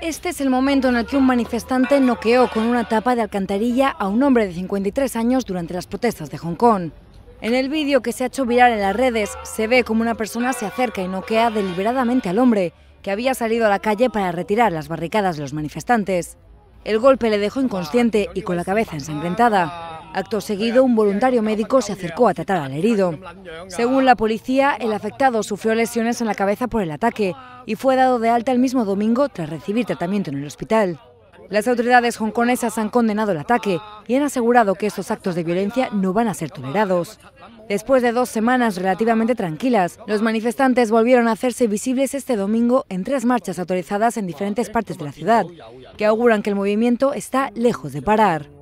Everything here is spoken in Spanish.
Este es el momento en el que un manifestante noqueó con una tapa de alcantarilla a un hombre de 53 años durante las protestas de Hong Kong. En el vídeo que se ha hecho viral en las redes, se ve como una persona se acerca y noquea deliberadamente al hombre, que había salido a la calle para retirar las barricadas de los manifestantes. El golpe le dejó inconsciente y con la cabeza ensangrentada. Acto seguido, un voluntario médico se acercó a tratar al herido. Según la policía, el afectado sufrió lesiones en la cabeza por el ataque y fue dado de alta el mismo domingo tras recibir tratamiento en el hospital. Las autoridades hongkonesas han condenado el ataque y han asegurado que estos actos de violencia no van a ser tolerados. Después de dos semanas relativamente tranquilas, los manifestantes volvieron a hacerse visibles este domingo en tres marchas autorizadas en diferentes partes de la ciudad, que auguran que el movimiento está lejos de parar.